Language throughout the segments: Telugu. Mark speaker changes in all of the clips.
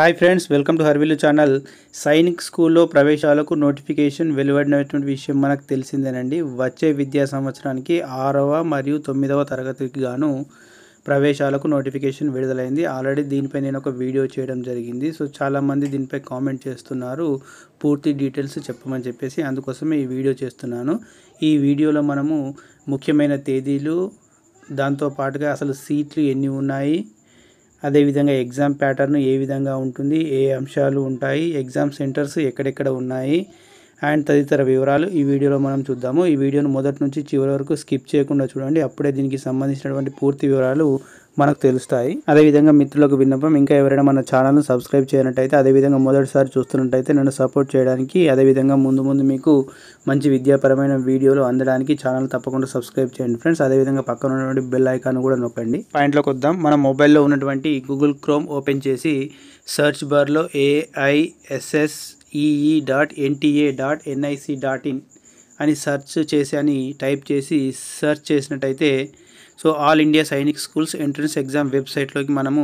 Speaker 1: హాయ్ ఫ్రెండ్స్ వెల్కమ్ టు హర్విల్లు ఛానల్ సైనిక్ స్కూల్లో ప్రవేశాలకు నోటిఫికేషన్ వెలువడినటువంటి విషయం మనకు తెలిసిందేనండి వచ్చే విద్యా సంవత్సరానికి ఆరవ మరియు తొమ్మిదవ తరగతికి గాను ప్రవేశాలకు నోటిఫికేషన్ విడుదలైంది ఆల్రెడీ దీనిపై నేను ఒక వీడియో చేయడం జరిగింది సో చాలామంది దీనిపై కామెంట్ చేస్తున్నారు పూర్తి డీటెయిల్స్ చెప్పమని చెప్పేసి అందుకోసమే ఈ వీడియో చేస్తున్నాను ఈ వీడియోలో మనము ముఖ్యమైన తేదీలు దాంతోపాటుగా అసలు సీట్లు ఎన్ని ఉన్నాయి అదేవిధంగా ఎగ్జామ్ ప్యాటర్న్ ఏ విధంగా ఉంటుంది ఏ అంశాలు ఉంటాయి ఎగ్జామ్ సెంటర్స్ ఎక్కడెక్కడ ఉన్నాయి అండ్ తదితర వివరాలు ఈ వీడియోలో మనం చూద్దాము ఈ వీడియోను మొదటి నుంచి చివరి వరకు స్కిప్ చేయకుండా చూడండి అప్పుడే దీనికి సంబంధించినటువంటి పూర్తి వివరాలు మనకు తెలుస్తాయి అదేవిధంగా మిత్రులకు విన్నపం ఇంకా ఎవరైనా మన ఛానల్ను సబ్స్క్రైబ్ చేయనట్టయితే అదేవిధంగా మొదటిసారి చూస్తున్నట్టయితే నన్ను సపోర్ట్ చేయడానికి అదేవిధంగా ముందు ముందు మీకు మంచి విద్యాపరమైన వీడియోలు అందడానికి ఛానల్ తప్పకుండా సబ్స్క్రైబ్ చేయండి ఫ్రెండ్స్ అదేవిధంగా పక్కన ఉన్నటువంటి బెల్ ఐకాన్ కూడా నొక్కండి పాయింట్లోకి వద్దాం మన మొబైల్లో ఉన్నటువంటి గూగుల్ క్రోమ్ ఓపెన్ చేసి సెర్చ్ బార్లో AISSEE e e dot NTA dot NIC dot in అని సెర్చ్ చేసి అని టైప్ చేసి సెర్చ్ చేసినట్టయితే so all India Sainik schools entrance exam వెబ్సైట్లోకి మనము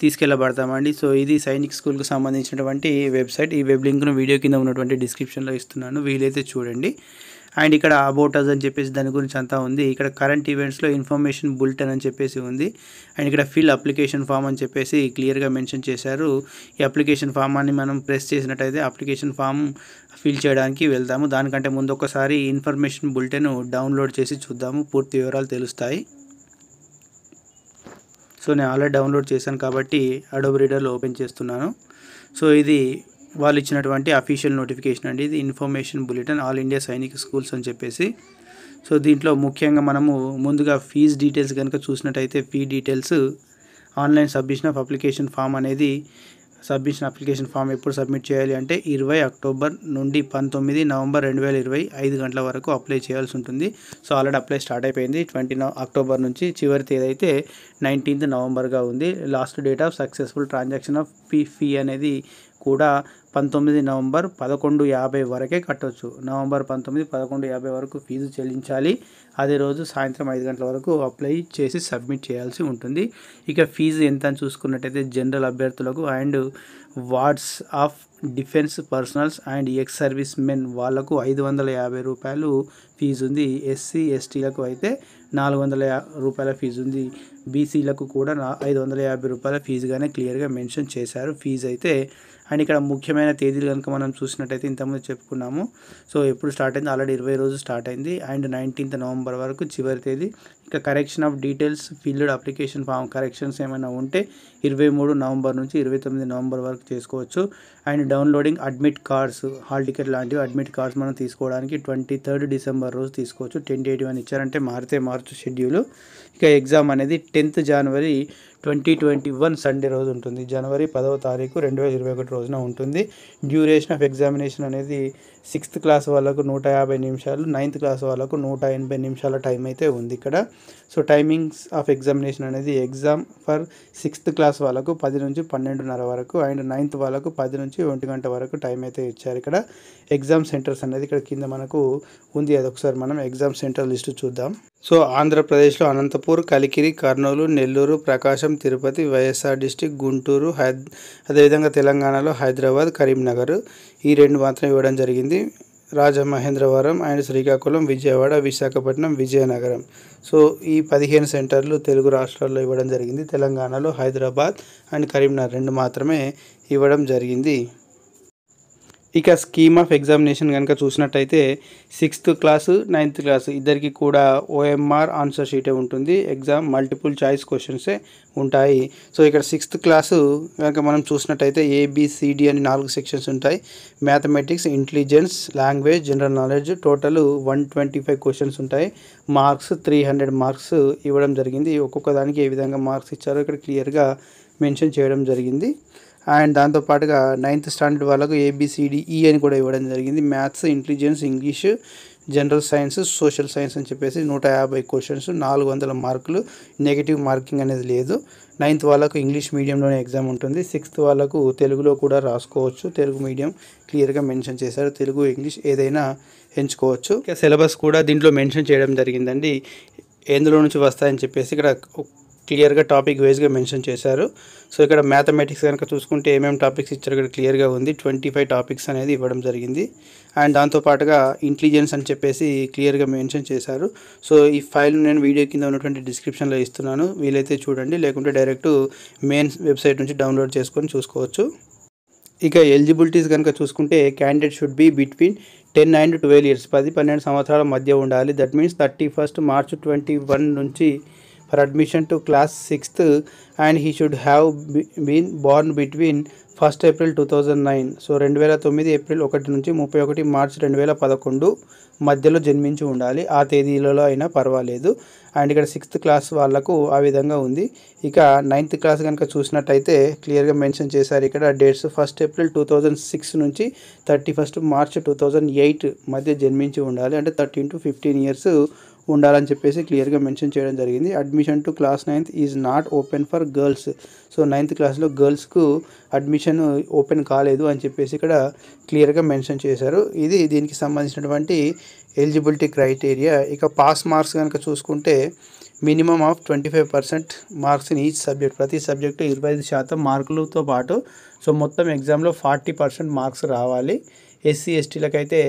Speaker 1: తీసుకెళ్ళబడతామండి సో ఇది సైనిక్ స్కూల్కి సంబంధించినటువంటి వెబ్సైట్ ఈ వెబ్ లింక్ను వీడియో కింద ఉన్నటువంటి డిస్క్రిప్షన్లో ఇస్తున్నాను వీలైతే చూడండి అండ్ ఇక్కడ అబౌట్ అని చెప్పేసి దాని గురించి అంతా ఉంది ఇక్కడ కరెంట్ ఈవెంట్స్లో ఇన్ఫర్మేషన్ బులెటిన్ అని చెప్పేసి ఉంది అండ్ ఇక్కడ ఫిల్ అప్లికేషన్ ఫామ్ అని చెప్పేసి క్లియర్గా మెన్షన్ చేశారు ఈ అప్లికేషన్ ఫామ్ అని మనం ప్రెస్ చేసినట్టయితే అప్లికేషన్ ఫామ్ ఫిల్ చేయడానికి వెళ్తాము దానికంటే ముందు ఒకసారి ఇన్ఫర్మేషన్ బులెటిన్ డౌన్లోడ్ చేసి చూద్దాము పూర్తి వివరాలు తెలుస్తాయి సో నేను ఆల్రెడీ డౌన్లోడ్ చేశాను కాబట్టి అడోబ్ రీడర్లో ఓపెన్ చేస్తున్నాను సో ఇది వాళ్ళు ఇచ్చినటువంటి అఫీషియల్ నోటిఫికేషన్ అండి ఇది information bulletin all India Sainik schools అని చెప్పేసి సో దీంట్లో ముఖ్యంగా మనము ముందుగా ఫీజు డీటెయిల్స్ కనుక చూసినట్టయితే fee details online submission of application form అనేది సబ్మిషన్ అప్లికేషన్ ఫామ్ ఎప్పుడు సబ్మిట్ చేయాలి అంటే ఇరవై అక్టోబర్ నుండి పంతొమ్మిది నవంబర్ రెండు వేల ఇరవై ఐదు గంటల వరకు అప్లై చేయాల్సి ఉంటుంది సో ఆల్రెడీ అప్లై స్టార్ట్ అయిపోయింది ట్వంటీ అక్టోబర్ నుంచి చివరి తేదీ అయితే నైన్టీన్త్ నవంబర్గా ఉంది last date of successful transaction of P fee అనేది కూడా పంతొమ్మిది నవంబర్ పదకొండు యాభై వరకే కట్టొచ్చు నవంబర్ పంతొమ్మిది పదకొండు యాభై వరకు ఫీజు చెల్లించాలి అదే రోజు సాయంత్రం ఐదు గంటల వరకు అప్లై చేసి సబ్మిట్ చేయాల్సి ఉంటుంది ఇక ఫీజు ఎంత అని చూసుకున్నట్టయితే జనరల్ అభ్యర్థులకు and wards of defence personnels and ex servicemen వాళ్లకు ఐదు వందల యాభై రూపాయలు ఫీజు ఉంది ఎస్సీ ఎస్టీలకు అయితే నాలుగు వందల రూపాయల ఫీజు ఉంది బీసీలకు కూడా ఐదు వందల యాభై రూపాయల ఫీజుగానే క్లియర్గా మెన్షన్ చేశారు ఫీజు అయితే అండ్ ఇక్కడ ముఖ్యమైన తేదీలు కనుక మనం చూసినట్టయితే ఇంతకుముందు చెప్పుకున్నాము సో ఎప్పుడు స్టార్ట్ అయింది ఆల్రెడీ ఇరవై రోజు స్టార్ట్ అయింది అండ్ నైన్టీన్త్ నవంబర్ వరకు చివరి తేదీ ఇక correction of details field application form corrections ఏమైనా ఉంటే ఇరవై మూడు నవంబర్ నుంచి ఇరవై తొమ్మిది నవంబర్ వరకు చేసుకోవచ్చు and downloading admit cards hall ticket లాంటివి అడ్మిట్ కార్డ్స్ మనం తీసుకోవడానికి ట్వంటీ థర్డ్ డిసెంబర్ రోజు తీసుకోవచ్చు టెన్ ఎయిటీ అని ఇచ్చారంటే మారితే మార్చు షెడ్యూలు ఇక ఎగ్జామ్ అనేది tenth January twenty twenty one Sunday రోజు ఉంటుంది జనవరి పదవ తారీఖు రెండు వేల ఇరవై ఒకటి రోజున ఉంటుంది డ్యూరేషన్ ఆఫ్ ఎగ్జామినేషన్ అనేది సిక్స్త్ క్లాస్ వాళ్ళకు నూట యాభై నిమిషాలు నైన్త్ క్లాస్ వాళ్ళకు నూట ఎనభై నిమిషాల టైం అయితే ఉంది ఇక్కడ సో టైమింగ్స్ ఆఫ్ ఎగ్జామినేషన్ అనేది ఎగ్జామ్ ఫర్ సిక్స్త్ క్లాస్ వాళ్ళకు పది నుంచి పన్నెండున్నర వరకు అండ్ నైన్త్ వాళ్ళకు పది నుంచి ఒంటి గంట వరకు టైం అయితే ఇచ్చారు ఇక్కడ ఎగ్జామ్ సెంటర్స్ అనేది ఇక్కడ కింద మనకు ఉంది అది ఒకసారి మనం ఎగ్జామ్ సెంటర్ లిస్ట్ చూద్దాం సో ఆంధ్రప్రదేశ్లో అనంతపూర్ కలికిరి కర్నూలు నెల్లూరు ప్రకాశం ప్రకాశం తిరుపతి వైఎస్ఆర్ డిస్టిక్ గుంటూరు హై అదేవిధంగా తెలంగాణలో హైదరాబాద్ కరీంనగర్ ఈ రెండు మాత్రం ఇవ్వడం జరిగింది రాజమహేంద్రవరం అండ్ శ్రీకాకుళం విజయవాడ విశాఖపట్నం విజయనగరం సో ఈ పదిహేను సెంటర్లు తెలుగు రాష్ట్రాల్లో ఇవ్వడం జరిగింది తెలంగాణలో హైదరాబాద్ అండ్ కరీంనగర్ రెండు మాత్రమే ఇవ్వడం జరిగింది ఇక స్కీమ్ ఆఫ్ ఎగ్జామినేషన్ కనుక చూసినట్టయితే సిక్స్త్ క్లాసు నైన్త్ క్లాసు ఇద్దరికి కూడా ఓఎంఆర్ ఆన్సర్ షీటే ఉంటుంది ఎగ్జామ్ మల్టిపుల్ చాయిస్ క్వశ్చన్సే ఉంటాయి సో ఇక్కడ సిక్స్త్ క్లాసు కనుక మనం చూసినట్టయితే ఏబిసిడి అని నాలుగు సెక్షన్స్ ఉంటాయి mathematics intelligence language general knowledge total one twenty five questions ఉంటాయి మార్క్స్ త్రీ హండ్రెడ్ మార్క్స్ ఇవ్వడం జరిగింది ఒక్కొక్క దానికి ఏ విధంగా మార్క్స్ ఇచ్చారో ఇక్కడ క్లియర్గా మెన్షన్ చేయడం జరిగింది అండ్ దాంతోపాటుగా నైన్త్ స్టాండర్డ్ వాళ్ళకు ఏబిసిడిఈ e అని కూడా ఇవ్వడం జరిగింది maths intelligence English general science social science అని చెప్పేసి నూట యాభై క్వశ్చన్స్ నాలుగు వందల మార్కులు నెగిటివ్ మార్కింగ్ అనేది లేదు నైన్త్ వాళ్ళకు ఇంగ్లీష్ మీడియంలోనే ఎగ్జామ్ ఉంటుంది సిక్స్త్ వాళ్ళకు తెలుగులో కూడా రాసుకోవచ్చు తెలుగు మీడియం క్లియర్గా మెన్షన్ చేశారు తెలుగు ఇంగ్లీష్ ఏదైనా ఎంచుకోవచ్చు సిలబస్ కూడా దీంట్లో మెన్షన్ చేయడం జరిగిందండి ఎందులో నుంచి వస్తాయని చెప్పేసి ఇక్కడ క్లియర్గా టాపిక్ వైజ్గా మెన్షన్ చేశారు సో ఇక్కడ మ్యాథమెటిక్స్ కనుక చూసుకుంటే ఏమేమి టాపిక్స్ ఇచ్చారు ఇక్కడ క్లియర్గా ఉంది ట్వంటీ ఫైవ్ టాపిక్స్ అనేది ఇవ్వడం జరిగింది అండ్ దాంతోపాటుగా ఇంటెలిజెన్స్ అని చెప్పేసి క్లియర్గా మెన్షన్ చేశారు సో ఈ ఫైల్ నేను వీడియో కింద ఉన్నటువంటి డిస్క్రిప్షన్లో ఇస్తున్నాను వీలైతే చూడండి లేకుంటే డైరెక్ట్ మెయిన్ వెబ్సైట్ నుంచి డౌన్లోడ్ చేసుకొని చూసుకోవచ్చు ఇక ఎలిజిబిలిటీస్ కనుక చూసుకుంటే candidate should be between ten and twelve years పది పన్నెండు సంవత్సరాల మధ్య ఉండాలి that means thirty first March twenty one నుంచి for admission to class 6th and he should have been born between first April two thousand nine so రెండు వేల తొమ్మిది ఏప్రిల్ ఒకటి నుంచి ముప్పై ఒకటి మార్చ్ రెండు వేల పదకొండు మధ్యలో జన్మించి ఉండాలి ఆ తేదీలలో అయినా పర్వాలేదు అండ్ ఇక్కడ సిక్స్త్ క్లాస్ వాళ్ళకు ఆ విధంగా ఉంది ఇక నైన్త్ క్లాస్ కనుక చూసినట్టయితే క్లియర్గా మెన్షన్ చేశారు ఇక్కడ dates first April two thousand six నుంచి thirty first March two thousand eight మధ్య జన్మించి ఉండాలి అంటే థర్టీన్ టు ఫిఫ్టీన్ ఇయర్స్ ఉండాలని చెప్పేసి క్లియర్గా మెన్షన్ చేయడం జరిగింది admission to class ninth is not open for for girls so ninth క్లాస్లో గర్ల్స్కు అడ్మిషన్ ఓపెన్ కాలేదు అని చెప్పేసి ఇక్కడ క్లియర్గా మెన్షన్ చేశారు ఇది దీనికి సంబంధించినటువంటి ఎలిజిబిలిటీ క్రైటీరియా ఇక పాస్ మార్క్స్ కనుక చూసుకుంటే minimum of twenty five percent marks in each subject ప్రతి సబ్జెక్టు ఇరవై ఐదు శాతం మార్కులతో పాటు సో మొత్తం ఎగ్జామ్లో ఫార్టీ పర్సెంట్ మార్క్స్ రావాలి ఎస్సీ ఎస్టీలకైతే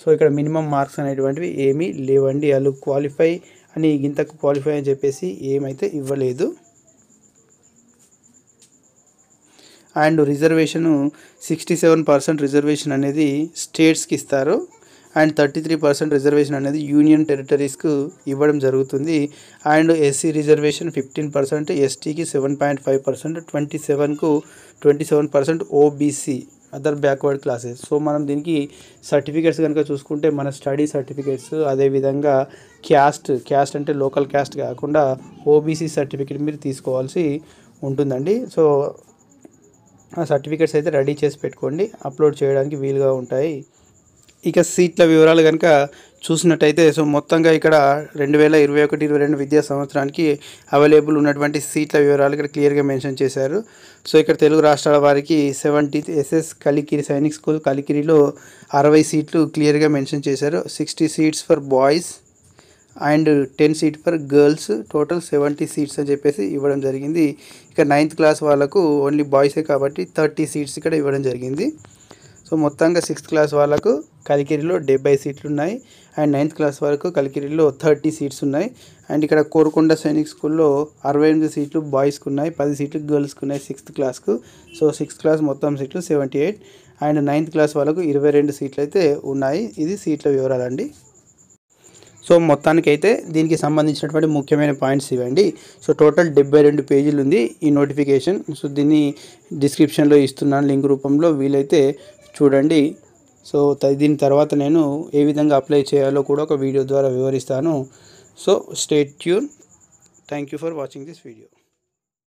Speaker 1: సో ఇక్కడ మినిమం మార్క్స్ అనేటువంటివి ఏమీ లేవండి వాళ్ళు క్వాలిఫై అని ఇంతకు క్వాలిఫై అని చెప్పేసి ఏమైతే ఇవ్వలేదు and reservation sixty seven percent reservation అనేది స్టేట్స్కి ఇస్తారు and thirty three percent reservation అనేది యూనియన్ టెరిటరీస్కు ఇవ్వడం జరుగుతుంది and SC reservation fifteen percent ఎస్టీకి seven point five percent twenty సెవెన్కు twenty seven percent OBC other backward classes so మనం దీనికి సర్టిఫికేట్స్ కనుక చూసుకుంటే మన స్టడీ సర్టిఫికేట్స్ అదేవిధంగా క్యాస్ట్ క్యాస్ట్ అంటే లోకల్ క్యాస్ట్ కాకుండా ఓబీసీ సర్టిఫికేట్ మీరు తీసుకోవాల్సి ఉంటుందండి సో ఆ సర్టిఫికేట్స్ అయితే రెడీ చేసి పెట్టుకోండి అప్లోడ్ చేయడానికి వీలుగా ఉంటాయి ఇక సీట్ల వివరాలు కనుక చూసినట్టయితే సో మొత్తంగా ఇక్కడ రెండు వేల ఇరవై ఒకటి ఇరవై రెండు విద్యా సంవత్సరానికి అవైలబుల్ ఉన్నటువంటి సీట్ల వివరాలు ఇక్కడ క్లియర్గా మెన్షన్ చేశారు సో ఇక్కడ తెలుగు రాష్ట్రాల వారికి seventy SS Kalikiri Sainik school కలికిరిలో అరవై సీట్లు క్లియర్గా మెన్షన్ చేశారు sixty seats for boys and ten seat for girls total seventy seats అని చెప్పేసి ఇవ్వడం జరిగింది ఇక నైన్త్ క్లాస్ వాళ్ళకు ఓన్లీ బాయ్సే కాబట్టి థర్టీ సీట్స్ ఇక్కడ ఇవ్వడం జరిగింది సో మొత్తంగా సిక్స్త్ క్లాస్ వాళ్ళకు కలికిరిలో డెబ్బై సీట్లు ఉన్నాయి అండ్ నైన్త్ క్లాస్ వరకు కలికిరిలో థర్టీ సీట్స్ ఉన్నాయి అండ్ ఇక్కడ కోరుకొండ సైనిక్ స్కూల్లో అరవై ఎనిమిది సీట్లు బాయ్స్కి ఉన్నాయి పది సీట్లు గర్ల్స్కి ఉన్నాయి సిక్స్త్ క్లాస్కు సో సిక్స్త్ క్లాస్ మొత్తం సీట్లు seventy eight and ninth class వాళ్ళకు ఇరవై రెండు సీట్లు అయితే ఉన్నాయి ఇది సీట్ల వివరాలండి సో మొత్తానికి అయితే దీనికి సంబంధించినటువంటి ముఖ్యమైన పాయింట్స్ ఇవ్వండి సో టోటల్ డెబ్బై రెండు పేజీలు ఉంది ఈ నోటిఫికేషన్ సో దీన్ని డిస్క్రిప్షన్లో ఇస్తున్నాను లింక్ రూపంలో వీలైతే చూడండి సో దీని తర్వాత నేను ఏ విధంగా అప్లై చేయాలో కూడా ఒక వీడియో ద్వారా వివరిస్తాను so stay tuned thank you for watching this video